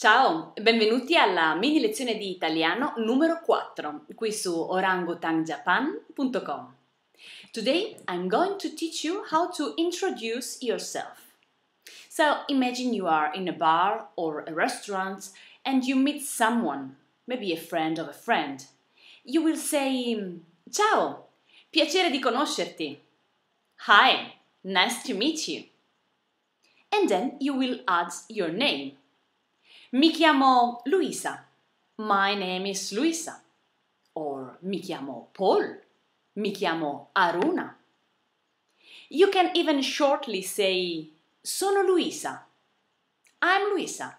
Ciao, benvenuti alla mini lezione di italiano numero 4 qui su orangutangjapan.com. Today I'm going to teach you how to introduce yourself. So imagine you are in a bar or a restaurant and you meet someone, maybe a friend of a friend. You will say Ciao, piacere di conoscerti. Hi, nice to meet you. And then you will add your name. Mi chiamo Luisa. My name is Luisa. Or mi chiamo Paul. Mi chiamo Aruna. You can even shortly say sono Luisa. I'm Luisa.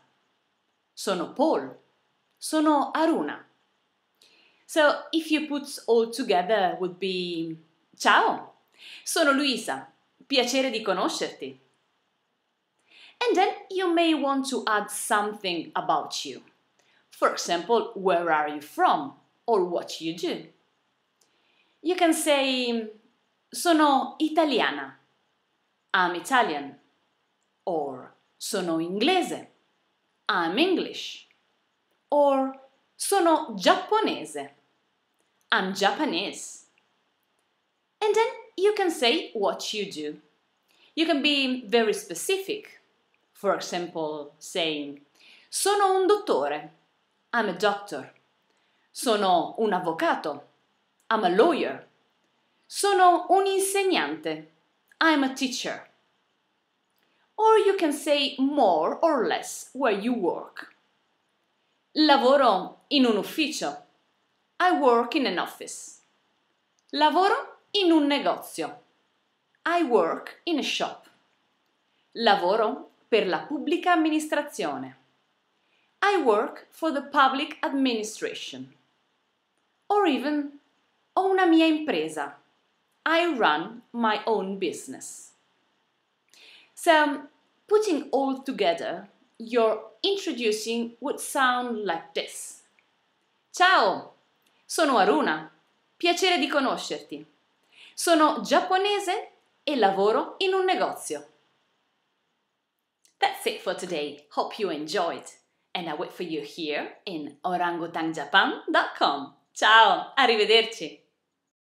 Sono Paul. Sono Aruna. So if you put all together would be ciao. Sono Luisa. Piacere di conoscerti. And then you may want to add something about you. For example, where are you from or what you do. You can say, sono italiana, I'm Italian, or sono inglese, I'm English, or sono giapponese, I'm Japanese. And then you can say what you do. You can be very specific. for example, saying Sono un dottore. I'm a doctor. Sono un avvocato. I'm a lawyer. Sono un insegnante. I'm a teacher. Or you can say more or less where you work. Lavoro in un ufficio. I work in an office. Lavoro in un negozio. I work in a shop. Lavoro per la pubblica amministrazione. I work for the public administration. Or even, ho una mia impresa. I run my own business. So, um, putting all together, you're introducing would sound like this. Ciao, sono Aruna. Piacere di conoscerti. Sono giapponese e lavoro in un negozio. that's it for today. Hope you enjoyed. And I wait for you here in orangutanjapan.com. Ciao, arrivederci.